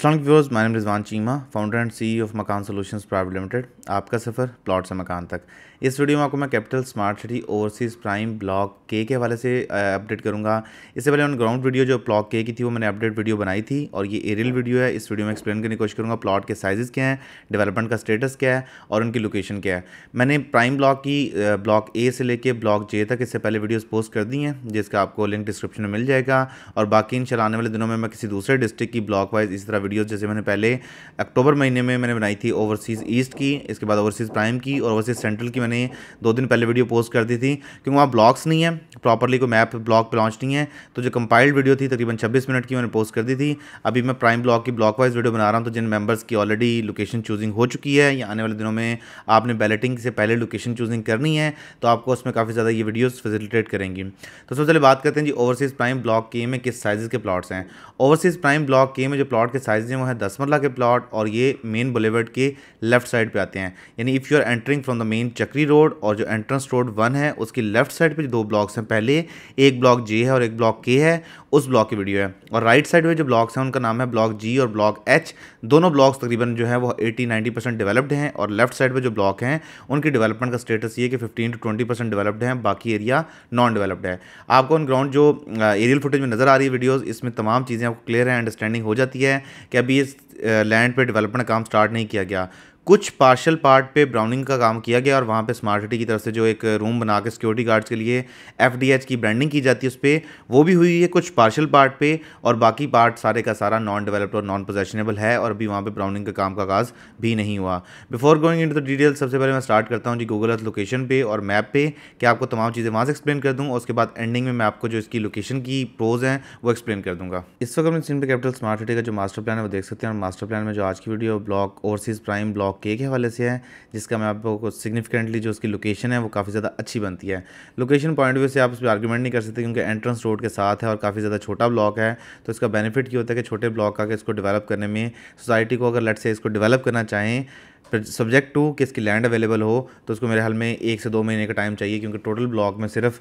Aslam viewers my Rizwan Cheema founder and C of Makaan solutions private limited आपका सफ़र plot से मकान तक इस वीडियो में आपको मैं capital smart city overseas prime block के के हवाले से अपडेट करूंगा इससे पहले मैंने ग्राउंड वीडियो जो ब्लॉक के की थी वो मैंने अपडेट वीडियो बनाई थी और ये एरियल वीडियो है इस वीडियो में एक्सप्लेन करने की कोशिश करूँगा प्लॉट के साइज़ क्या हैं डेवलपमेंट का स्टेटस क्या है और उनकी लोकेशन क्या है मैंने प्राइम ब्लॉक की ब्लॉक ए से लेकर ब्लॉक जे तक इससे पहले वीडियोज़ पोस्ट कर दी हैं जिसका आपको लिंक डिस्क्रिप्शन में मिल जाएगा और बाकी इन आने वाले दिनों में मैं किसी दूसरे डिस्ट्रिक्ट की ब्लॉक वाइज इस तरह वीडियोस जैसे मैंने पहले अक्टूबर महीने में मैंने बनाई थी ओवरसीज़ ईस्ट की इसके बाद ओवरसीज़ प्राइम की और ओवरसीज़ सेंट्रल की मैंने दो दिन पहले वीडियो पोस्ट कर दी थी क्योंकि वहाँ ब्लॉग्स नहीं है प्रॉपरली कोई मैप ब्लॉग पर लॉन्च नहीं है तो जो कंपाइल्ड वीडियो थी तकरीबन छब्बीस मिनट की मैंने पोस्ट कर दी थी अभी मैं प्राइम ब्लॉग की ब्लॉक वाइज वीडियो बना रहा हूँ तो जिन मेम्बर्स की ऑलरेडी लोकेशन चूजिंग हो चुकी है या आने वाले दिनों में आपने बैलेटिंग से पहले लोकेशन चूजिंग करनी है तो आपको उसमें काफ़ी ज़्यादा ये वीडियोज़ फैसिलिटेट करेंगी तो सबसे पहले बात करते हैं जी ओवरसीज़ प्राइम ब्लॉक के में किस साइज़ के प्लॉट्स हैं ओवरसीज़ प्राइम ब्लॉक के में जो प्लॉट के साइज प्राइजेज वो हैं दस मरला के प्लाट और ये मेन बुलेवर्ड के लेफ्ट साइड पे आते हैं यानी if you are entering from the main Chakri road और जो एंट्रेंस रोड वन है उसकी लेफ्ट साइड पर दो ब्लॉक्स हैं पहले एक ब्लॉक जे है और एक ब्लॉक के है उस ब्लॉक की वीडियो है और राइट साइड में जो ब्लॉक्स हैं उनका नाम है ब्लॉक जी और ब्लॉक एच दोनों ब्लॉक्स तकरीबन जो है वो एटी नाइन्टी परसेंट डेवलप्ड हैं और लेफ्ट साइड पर जो ब्लॉक हैं उनकी डेवलपमेंट का स्टेटस ये कि fifteen to twenty percent developed हैं बाकी एरिया नॉन डेवलप्ड है आपको ऑन ग्राउंड जो एरियल फुटेज में नज़र आ रही है वीडियोज़ इसमें तमाम चीज़ें आपको क्लियर है अंडरस्टैंडिंग हो जाती है कि अभी इस लैंड पे डेवलपमेंट काम स्टार्ट नहीं किया गया कुछ पार्शल पार्ट पे ब्राउनिंग का काम किया गया और वहाँ पे स्मार्ट सिटी की तरफ से जो एक रूम बना के सिक्योरिटी गार्ड्स के लिए एफ की ब्रांडिंग की जाती है उस पर वो भी हुई है कुछ पार्शल पार्ट पे और बाकी पार्ट सारे का सारा नॉन डेवलप्ड और नॉन पोजेशनेबल है और अभी वहाँ पर ब्राउनिंग का काम का आगाज़ भी नहीं हुआ before going in the detail सबसे पहले मैं स्टार्ट करता हूँ जी गूगल अर्थ लोकेशन पे और मैप पे कि आपको तमाम चीज़ें वहाँ से एक्सप्लेन कर दूँ उसके बाद एंडिंग में मैं आपको जो इसकी लोकेशन की प्रोज हैं वो एक्सप्लेन कर दूँगा इस वक्त हम सिंपल कैपिटल स्मार्ट सिटी का जो मास्टर प्लान है वो देख सकते हैं और मास्टर प्लान में जो आज की video block overseas prime block lock के के हवाले से है जिसका मैं आपको सिग्निफिकेंटली जो उसकी लोकेशन है वो काफ़ी ज़्यादा अच्छी बनती है लोकेशन पॉइंट व्यू से आप उस पर आर्ग्यूमेंट नहीं कर सकते क्योंकि एंट्रेंस रोड के साथ है और काफ़ी ज़्यादा छोटा ब्लॉक है तो इसका बेनिफिट ये होता है कि छोटे ब्लॉक का इसको डेवलप करने में सोसाइटी को अगर लट से इसको डेवलप करना चाहें सब्जेक्ट टू कि इसकी लैंड अवेलेबल हो तो उसको मेरे हाल में एक से दो महीने का टाइम चाहिए क्योंकि टोटल ब्लॉक में सिर्फ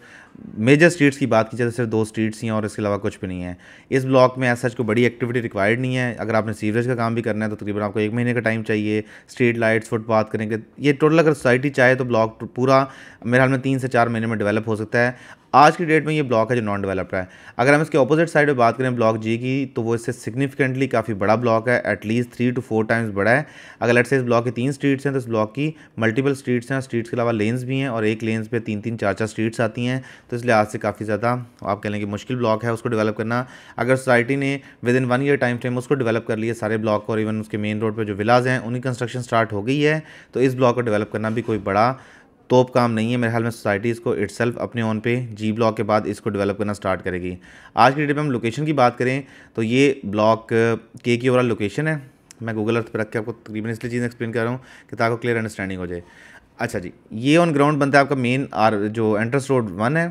मेजर स्ट्रीट्स की बात की जाए तो सिर्फ दो स्ट्रीट्स हैं और इसके अलावा कुछ भी नहीं है इस ब्लॉक में ऐसा कोई को बड़ी एक्टिविटी रिक्वायर्ड नहीं है अगर आपने सीवरेज का काम भी करना है तो तकरीबन आपको एक महीने का टाइम चाहिए स्ट्रीट लाइट्स फुटपाथ करेंगे ये टोटल अगर सोसाइटी चाहे तो ब्लॉक पूरा मेरे हाल में तीन से चार महीने में डेवलप हो सकता है आज की डेट में ये ब्लॉक है जो नॉन डेवलप्ड है अगर हम इसके ऑपोजिट साइड पर बात करें ब्लॉक जी की तो वो इससे सिग्निफिकेंटली काफ़ी बड़ा ब्लॉक है at least three two four times बड़ा है अगर लेट से इस ब्लॉक की तीन स्ट्रीट्स हैं तो इस ब्लॉक की मल्टीपल स्ट्रीट्स हैं स्ट्रीट्स के अलावा लेन्स भी हैं और एक लेन्स पर तीन तीन चार चार स्ट्रीट्स आती हैं तो इसलिए आज से काफ़ी ज़्यादा आप कह लेंगे मुश्किल ब्लॉक है उसको डेवलप करना अगर सोसाइटी ने within one year time frame उसको डेवलप कर लिए सारे ब्लॉक और इवन उसके मेन रोड पर जो विलाज हैं उनकी कंस्ट्रक्शन स्टार्ट हो गई है तो इस ब्लॉक को डेवलप करना भी कोई बड़ा तोप काम नहीं है मेरे ख्याल में सोसाइटी इसको इट्स अपने ऑन पे जी ब्लॉक के बाद इसको डेवलप करना स्टार्ट करेगी आज की डेट में हम लोकेशन की बात करें तो ये ब्लॉक के की ओवरऑल लोकेशन है मैं गूगल अर्थ पर रख के आपको तकरीबन इसलिए चीज़ें एक्सप्लेन कर रहा हूँ कि ताकि क्लियर अंडरस्टैंडिंग हो जाए अच्छा जी ये ऑन ग्राउंड बनता है आपका मेन आर जो एंट्रेंस रोड वन है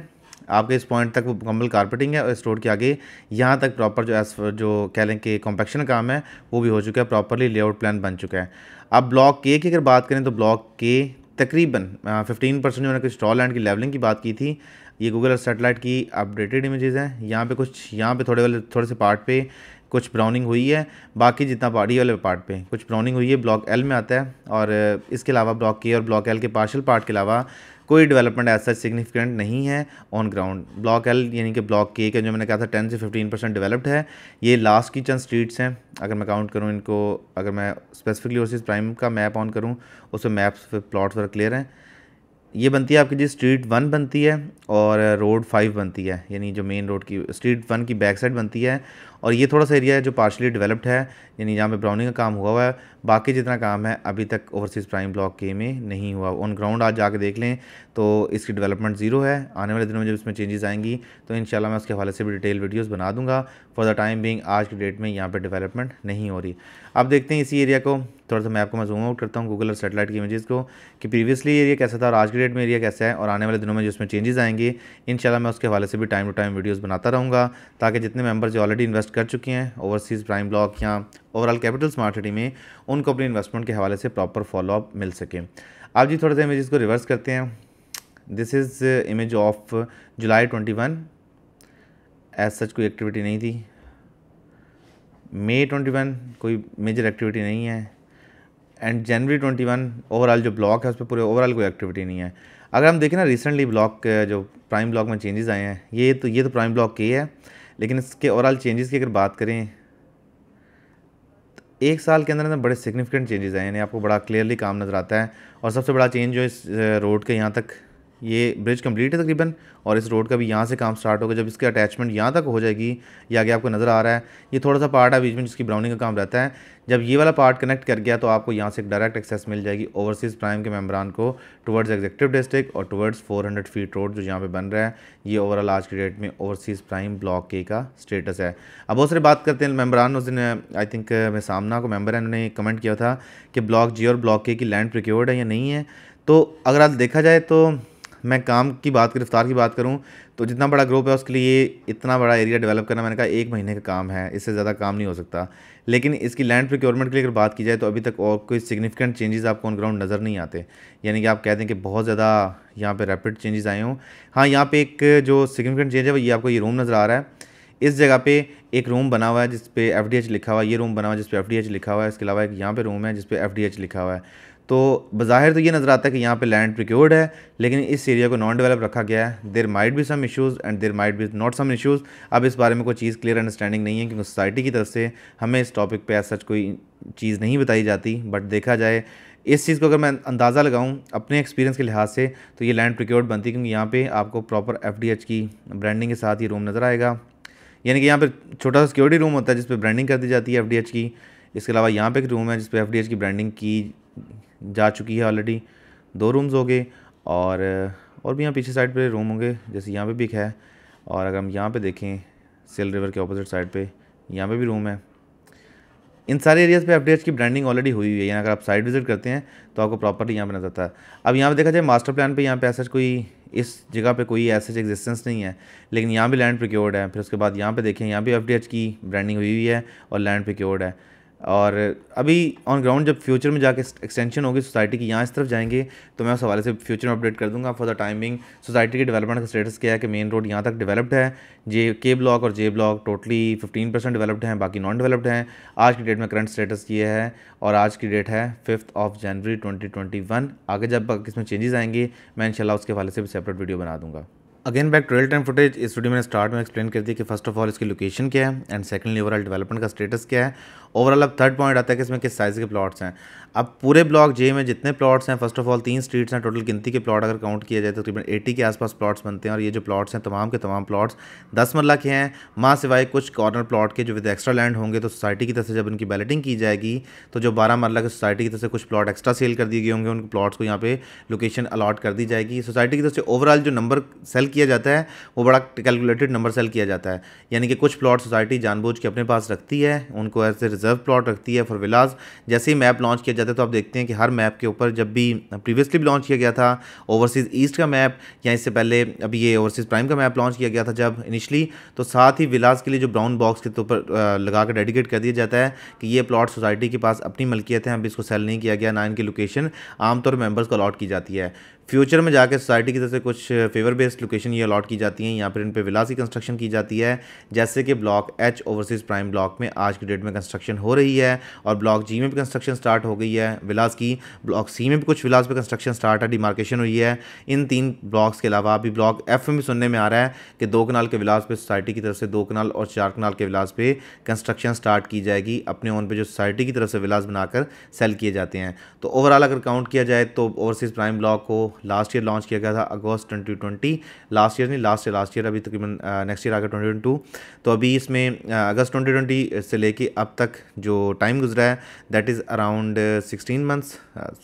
आपके इस पॉइंट तक वो मुकम्मल कारपेटिंग है और इस रोड के आगे यहाँ तक प्रॉपर जो एस जो कह लें कि कॉम्पेक्शन काम है वो भी हो चुका है प्रॉपरली लेआउट प्लान बन चुका है अब ब्लॉक के की अगर बात करें तो ब्लॉक के तकरीबन फिफ्टीन परसेंट जो मैंने कुछ स्टॉल लैंड की लेवलिंग की बात की थी ये गूगल और सेटेलाइट की अपडेटेड इमेजेस हैं यहाँ पे कुछ यहाँ पे थोड़े वाले थोड़े से पार्ट पे कुछ ब्राउनिंग हुई है बाकी जितना पहाड़ी वाले पार्ट पे कुछ ब्राउनिंग हुई है ब्लॉक एल में आता है और इसके अलावा ब्लॉक के और ब्लॉक एल के पार्शल पार्ट के अलावा कोई डेवलपमेंट ऐसा सिग्निफिकेंट नहीं है ऑन ग्राउंड ब्लॉक एल यानी कि ब्लॉक के का जो मैंने कहा था टेन से फिफ्टीन परसेंट डेवलप्ड है ये लास्ट की चंद स्ट्रीट्स हैं अगर मैं काउंट करूँ इनको अगर मैं स्पेसिफिकली ओवरसीज प्राइम का मैप ऑन करूँ उसमें मैप्स प्लॉट्स वगैरह क्लियर हैं ये बनती है आपकी जी स्ट्रीट वन बनती है और रोड फाइव बनती है यानी जो मेन रोड की स्ट्रीट वन की बैक साइड बनती है और ये थोड़ा सा एरिया है जो पार्शली डेवलप्ड है यानी जहाँ पे ब्राउनिंग का काम हुआ हुआ है बाकी जितना काम है अभी तक ओवरसीज़ प्राइम ब्लॉक के में नहीं हुआ ऑन ग्राउंड आज जाके देख लें तो इसकी डेवलपमेंट ज़ीरो है आने वाले दिनों में जब इसमें चेंजेस आएंगी तो इन मैं उसके हवाले से भी डिटेल वीडियोज़ बना दूँगा फॉर द टाइम बिंग आज की डेट में यहाँ पर डेवलपमेंट नहीं हो रही अब देखते हैं इसी एरिया को थोड़ा सा मैं आपको मैं जूम आउट करता हूँ गूगल और सेटेलाइट की इमेज़ को कि प्रीवियसली एरिया कैसा था और आज की डेट में एरिया कैसा है और आने वाले दिनों में जो इसमें चेंजेस आएंगे आएंगे इन मैं उसके हवाले से भी टाइम टू टाइम वीडियोज़ बनाता रहूँगा ताकि जितने मेम्बर जो ऑलरेडी इन्वेस्ट कर चुके हैं ओवरसीज़ प्राइम ब्लॉक या ओवरऑल कैपिटल स्मार्ट सिटी में उनको अपनी इन्वेस्टमेंट के हवाले से प्रॉपर फॉलोअप मिल सके आप जी थोड़ा सा इमेज को रिवर्स करते हैं this is image of July twenty one as such कोई एक्टिविटी नहीं थी मे ट्वेंटी वन कोई मेजर एक्टिविटी नहीं है एंड जनवरी 21 ओवरऑल जो ब्लॉक है उस पर पूरे ओवरऑल कोई एक्टिविटी नहीं है अगर हम देखें ना रिसेंटली ब्लॉक जो प्राइम ब्लॉक में चेंजेस आए हैं ये तो ये तो प्राइम ब्लॉक के है लेकिन इसके ओवरऑल चेंजेस की अगर बात करें तो एक साल के अंदर अंदर बड़े सिग्निफिकेंट चेंजेस आए हैं यानी आपको बड़ा क्लियरली काम नज़र आता है और सबसे बड़ा चेंज जो इस रोड के यहाँ तक ये ब्रिज कंप्लीट है तकरीबन और इस रोड का भी यहाँ से काम स्टार्ट होगा जब इसके अटैचमेंट यहाँ तक हो जाएगी ये आगे आपको नज़र आ रहा है ये थोड़ा सा पार्ट है बीच में जिसकी ब्राउनिंग का काम रहता है जब ये वाला पार्ट कनेक्ट कर गया तो आपको यहाँ से एक डायरेक्ट एक्सेस मिल जाएगी ओवरसीज़ प्राइम के मेम्बरान को टुवर्ड्स एग्जेक्टिव डिस्ट्रिक्ट और टुवर्ड्स फोर फीट रोड जो यहाँ पर बन रहा है ये ओवरऑल आज की डेट में ओवरसीज़ प्राइम ब्लॉक के का स्टेटस है अब बहुत सारी बात करते हैं मेम्बरान उस दिन आई थिंक मैं सामना को मेम्बर है उन्होंने कमेंट किया था कि ब्लॉक जी और ब्लॉक के की लैंड प्रिक्योर्ड है या नहीं है तो अगर आज देखा जाए तो मैं काम की बात रफ्तार की बात करूँ तो जितना बड़ा ग्रुप है उसके लिए इतना बड़ा एरिया डेवलप करना मैंने कहा एक महीने का काम है इससे ज़्यादा काम नहीं हो सकता लेकिन इसकी लैंड प्रिक्योरमेंट के लिए अगर बात की जाए तो अभी तक और कोई सिग्निफिकेंट चेंजेस आपको ऑन ग्राउंड नज़र नहीं आते यानी कि आप कहते हैं कि बहुत ज़्यादा यहाँ पर रैपिड चेंजेस आए हों हाँ यहाँ पर एक जो सिग्निफिकेंट चेंज है वो ये आपको ये रूम नज़र आ रहा है इस जगह पे एक रूम बना हुआ है जिस पे एफ लिखा हुआ है ये रूम बना हुआ है जिस पे एफ लिखा हुआ है इसके अलावा एक यहाँ पे रूम है जिस पे एफ लिखा हुआ है तो बाहर तो ये नज़र आता है कि यहाँ पे लैंड प्रिक्योर्ड है लेकिन इस एरिया को नॉन डेवलप रखा गया है there might be some issues and there might be not some issues अब इस बारे में कोई चीज़ क्लियर अंडरस्टैंडिंग नहीं है क्योंकि सोसाइटी की तरफ से हमें इस टॉपिक पे सच कोई चीज़ नहीं बताई जाती बट देखा जाए इस चीज़ को अगर मैं अंदाज़ा लगाऊं अपने एक्सपीरियंस के लिहाज से तो ये लैंड प्रिक्योर्ड बनती है क्योंकि यहाँ पे आपको प्रॉपर एफडीएच की ब्रांडिंग के साथ ये रूम नज़र आएगा यानी कि यहाँ पर छोटा सा सिक्योरिटी रूम होता है जिस पर ब्रांडिंग कर दी जाती है एफडीएच की इसके अलावा यहाँ पे एक रूम है जिस पर एफडीएच की ब्रांडिंग की जा चुकी है ऑलरेडी दो रूम्स हो गए और और भी यहाँ पीछे साइड पे रूम होंगे जैसे यहाँ पे भी एक है और अगर हम यहाँ पे देखें सेल रिवर के अपोजिट साइड पे यहाँ पे भी रूम है इन सारे एरियाज़ पे अपडेट्स की ब्रांडिंग ऑलरेडी हुई हुई है यहाँ अगर आप साइट विजिट करते हैं तो आपको प्रॉपर्ली यहाँ पर नजर आता है अब यहाँ पर देखा जाए मास्टर प्लान पर यहाँ पे ऐसा कोई इस जगह पर कोई ऐसा एग्जिस्टेंस नहीं है लेकिन यहाँ भी लैंड प्रिक्योर्ड है फिर उसके बाद यहाँ पे देखें यहाँ भी अपडेट्स की ब्रांडिंग हुई हुई है और लैंड प्रिक्योर्ड है और अभी ऑन ग्राउंड जब फ्यूचर में जाके एक्सटेंशन होगी सोसाइटी की यहाँ इस तरफ जाएंगे तो मैं उस हवाले से फ्यूचर में अपडेट कर दूंगा फॉर द टाइमिंग सोसाइटी के डेवलपमेंट का स्टेटस क्या है कि मेन रोड यहाँ तक डेवलप्ड है जे के ब्लॉक और J block totally fifteen percent developed हैं बाकी नॉन डेवलप्ड हैं आज की डेट में करंट स्टेटस ये है और आज की डेट है फिफ्थ ऑफ जनवरी ट्वेंटी आगे जब इसमें चेंजेस आएंगे मैं इनशाला उसके हवाले से भी सेपरेट वीडियो बना दूँगा again back trail time footage इस वीडियो में स्टार्ट में एक्सप्लेन कर दी कि फर्स्ट ऑफ ऑल इसकी लोकेशन क्या है एंड सेकंडली ओवरऑल डेवलपमेंट का स्टेटस क्या है ओवरऑल अब थर्ड पॉइंट आता है कि इसमें किस साइज़ के प्लॉट्स हैं अब पूरे ब्लॉक जे में जितने प्लॉट्स हैं फर्स्ट ऑफ ऑल तीन स्ट्रीट्स हैं टोटल गिनती के प्लॉट अगर काउंट किया जाए तो तकरीबन एटी के आसपास प्लॉट्स बनते हैं और ये जो प्लॉट्स हैं तमाम के तमाम प्लॉट्स दस मरला के हैं माँ सिवाय कुछ कॉर्नर प्लॉट के जो विद एक्स्ट्रा लैंड होंगे तो सोसाइटी की तरफ से जब उनकी बैलेटिंग की जाएगी तो जो बारह मरला के सोसाइटी की तरफ से कुछ प्लॉट एक्स्ट्रा सेल कर दिए गए होंगे उन प्लॉट्स को यहाँ पे लोकेशन अलॉट कर दी जाएगी सोसाइटी की तरफ से ओवरऑल जो नंबर सेल किया जाता है वो बड़ा कैलकुलेटेड नंबर सेल किया जाता है यानी कि कुछ प्लॉट सोसाइटी जानबूझ के अपने पास रखती है उनको एज ए रिजर्व प्लॉट रखती है फॉर विलाज जैसे ही मैप लॉन्च किया जाता है तो आप देखते हैं कि हर मैप के ऊपर जब भी प्रीवियसली भी लॉन्च किया गया था ओवरसीज़ ईस्ट का मैप या इससे पहले अभी ये ओवरसीज़ प्राइम का मैप लॉन्च किया गया था जब इनिशली तो साथ ही विलाज के लिए जो ब्राउन बॉक्स के ऊपर तो लगा कर डेडिकेट कर दिया जाता है कि ये प्लॉट सोसाइटी के पास अपनी मलकियत है अभी इसको सेल नहीं किया गया ना इनकी लोकेशन आमतौर पर मेम्बर्स को अलॉट की जाती है फ्यूचर में जाकर सोसाइटी की तरफ से कुछ फेवर बेस्ड लोकेशन ये अलॉट की जाती हैं यहाँ पर इन पर विलास की कंस्ट्रक्शन की जाती है जैसे कि block H overseas prime block में आज की डेट में कंस्ट्रक्शन कंस्ट्रक्शन हो रही है और ब्लॉक जी में भी कंस्ट्रक्शन स्टार्ट हो गई है विलास की ब्लॉक सी में भी कुछ विलास पर कंस्ट्रक्शन स्टार्ट है डिमार्केशन हुई है इन तीन ब्लॉक्स के अलावा अभी ब्लॉक एफ में भी सुनने में आ रहा है कि दो कनाल के विलास पर सोसाइटी की तरफ से दो कनाल और चार कनाल के विलास पर कंस्ट्रक्शन स्टार्ट की जाएगी अपने ओन पे जो सोसाइटी की तरफ से विलास बनाकर सेल किए जाते हैं तो ओवरऑल अगर काउंट किया जाए तो ओवरसीज़ प्राइम ब्लॉक को लास्ट ईयर लॉन्च किया गया था August twenty twenty last year नहीं लास्ट ईयर लास्ट ईयर अभी तकरीबन नेक्स्ट ईयर आगे ट्वेंटी तो अभी इसमें अगस्त ट्वेंटी से लेके अब तक जो टाइम गुजरा है that is around sixteen months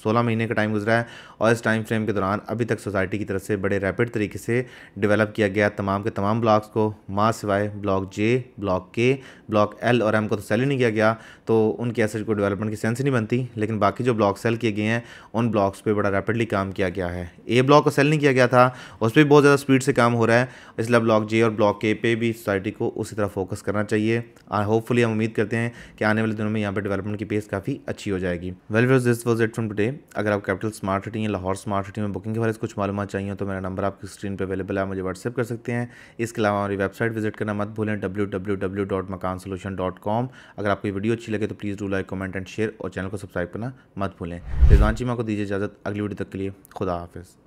सोलह महीने का टाइम गुजरा है और इस टाइम फ्रेम के दौरान अभी तक सोसाइटी की तरफ से बड़े रैपिड तरीके से डेवलप किया गया तमाम के तमाम ब्लॉक्स को माँ सिवाय block J block K block L और एम को तो सेल ही नहीं किया गया तो उनके ऐसे को डेवलपमेंट की सेंस ही नहीं बनती लेकिन बाकी जो ब्लॉक सेल किए गए हैं उन ब्लॉक्स पर बड़ा रैपिडली काम किया गया है ए ब्लॉक को सेल नहीं किया गया था उस पर भी बहुत ज़्यादा स्पीड से काम हो रहा है इसलिए ब्लॉक जे और ब्लॉक के पे भी सोसाइटी को उसी तरह फोकस करना चाहिए आई होपफुली हम उम्मीद करते हैं कि कि आने वाले दिनों में यहाँ पर डेवलपमेंट की पेस काफ़ी अच्छी हो जाएगी well viewers this was it from today अगर आप कैपिटल स्मार्ट सिटी या लाहौर स्मार्ट सिटी में बुकिंग के बारे में कुछ मालूम चाहिए तो मेरा नंबर आपकी स्क्रीन पर अवेलेबल है मुझे व्हाट्सअप कर सकते हैं इसके अलावा हमारी वेबसाइट विजिट करना मत भूलें W W W dot Makaan dot com अगर आपको वीडियो अच्छी लगे तो please do like comment and share और चैनल को सब्सक्राइब करना मत भूलें रिजवान चीमा को दीजिए इजाज़त अगली वीडियो तक के लिए खुदा हाफिज़